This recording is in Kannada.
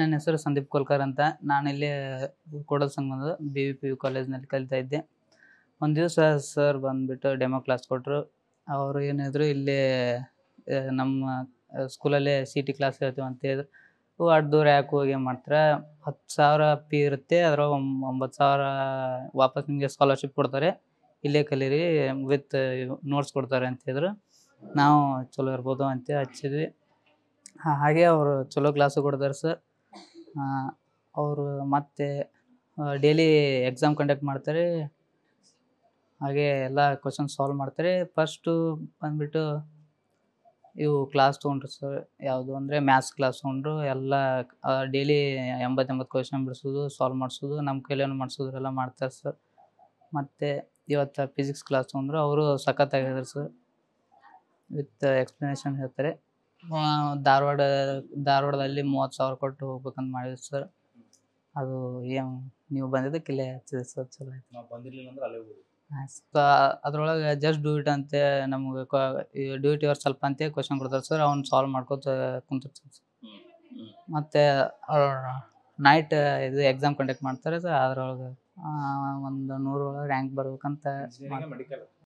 ನನ್ನ ಹೆಸರು ಸಂದೀಪ್ ಕೋಲ್ಕರ್ ಅಂತ ನಾನಿಲ್ಲಿ ಕೋಡಲ್ ಸಂಘದ ಬಿ ವಿ ಪಿ ಯು ಕಾಲೇಜ್ನಲ್ಲಿ ಕಲಿತಾ ಇದ್ದೆ ಒಂದು ದಿವಸ ಸರ್ ಬಂದುಬಿಟ್ಟು ಡೆಮೋ ಕ್ಲಾಸ್ ಕೊಟ್ಟರು ಅವರು ಏನಿದ್ರು ಇಲ್ಲಿ ನಮ್ಮ ಸ್ಕೂಲಲ್ಲೇ ಸಿ ಟಿ ಕ್ಲಾಸ್ ಹೇಳ್ತೀವಿ ಅಂತ ಹೇಳಿದ್ರು ಅಷ್ಟು ದೂರ ಯಾಕೆ ಹೋಗಿ ಮಾಡ್ತಾರೆ ಹತ್ತು ಸಾವಿರ ಪಿ ಇರುತ್ತೆ ಅದ್ರಾಗ ಒಂಬತ್ತು ಸಾವಿರ ವಾಪಸ್ ನಿಮಗೆ ಸ್ಕಾಲರ್ಶಿಪ್ ಕೊಡ್ತಾರೆ ಇಲ್ಲೇ ಕಲೀರಿ ವಿತ್ ನೋಟ್ಸ್ ಕೊಡ್ತಾರೆ ಅಂತ ಹೇಳಿದ್ರು ನಾವು ಚಲೋ ಇರ್ಬೋದು ಅಂತ ಹಚ್ಚಿದ್ವಿ ಹಾಗೆ ಅವರು ಚಲೋ ಕ್ಲಾಸು ಕೊಡ್ತಾರೆ ಸರ್ ಅವರು ಮತ್ತೆ ಡೈಲಿ ಎಕ್ಸಾಮ್ ಕಂಡಕ್ಟ್ ಮಾಡ್ತಾರೆ ಹಾಗೆ ಎಲ್ಲ ಕ್ವಶನ್ ಸಾಲ್ವ್ ಮಾಡ್ತಾರೆ ಫಸ್ಟು ಬಂದ್ಬಿಟ್ಟು ಇವು ಕ್ಲಾಸ್ ತೊಗೊಂಡ್ರು ಸರ್ ಯಾವುದು ಅಂದರೆ ಮ್ಯಾಥ್ಸ್ ಕ್ಲಾಸ್ ತೊಗೊಂಡ್ರು ಎಲ್ಲ ಡೈಲಿ ಎಂಬತ್ತೆಂಬತ್ತು ಕ್ವಶನ್ ಬಿಡಿಸೋದು ಸಾಲ್ವ್ ಮಾಡಿಸೋದು ನಮ್ಮ ಕೈಲೇನು ಮಾಡಿಸೋದು ಎಲ್ಲ ಮಾಡ್ತಾರೆ ಸರ್ ಮತ್ತು ಇವತ್ತು ಫಿಸಿಕ್ಸ್ ಕ್ಲಾಸ್ ತೊಗೊಂಡ್ರು ಅವರು ಸಖತ್ತಾಗಿದ್ದಾರೆ ಸರ್ ವಿತ್ ಎಕ್ಸ್ಪ್ಲನೇಷನ್ ಹೇಳ್ತಾರೆ ಧಾರವಾಡ ಧಾರವಾಡದಲ್ಲಿ ಮೂವತ್ತು ಸಾವಿರ ಕೊಟ್ಟು ಹೋಗ್ಬೇಕಂತ ಮಾಡಿದ್ವಿ ಸರ್ ಅದು ಏನು ನೀವು ಬಂದಿದ್ದಕ್ಕೆ ಇಲ್ಲೇ ಹಚ್ಚಿದೆ ಸರ್ ಚಲೋ ಆಯ್ತು ಅದ್ರೊಳಗೆ ಜಸ್ಟ್ ಡ್ಯೂಟಿ ಇಟ್ ಅಂತೆ ನಮ್ಗೆ ಡ್ಯೂಟಿ ಇಟ್ ಸ್ವಲ್ಪ ಅಂತ ಕ್ವಶನ್ ಕೊಡ್ತಾರೆ ಸರ್ ಅವ್ನು ಸಾಲ್ವ್ ಮಾಡ್ಕೋತ ಕುಂತಿರ್ತಾರೆ ಸರ್ ಮತ್ತು ನೈಟ್ ಇದು ಎಕ್ಸಾಮ್ ಕಂಡಕ್ಟ್ ಮಾಡ್ತಾರೆ ಸರ್ ಅದ್ರೊಳಗೆ ಒಂದು ನೂರೊಳಗೆ ರ್ಯಾಂಕ್ ಬರ್ಬೇಕಂತ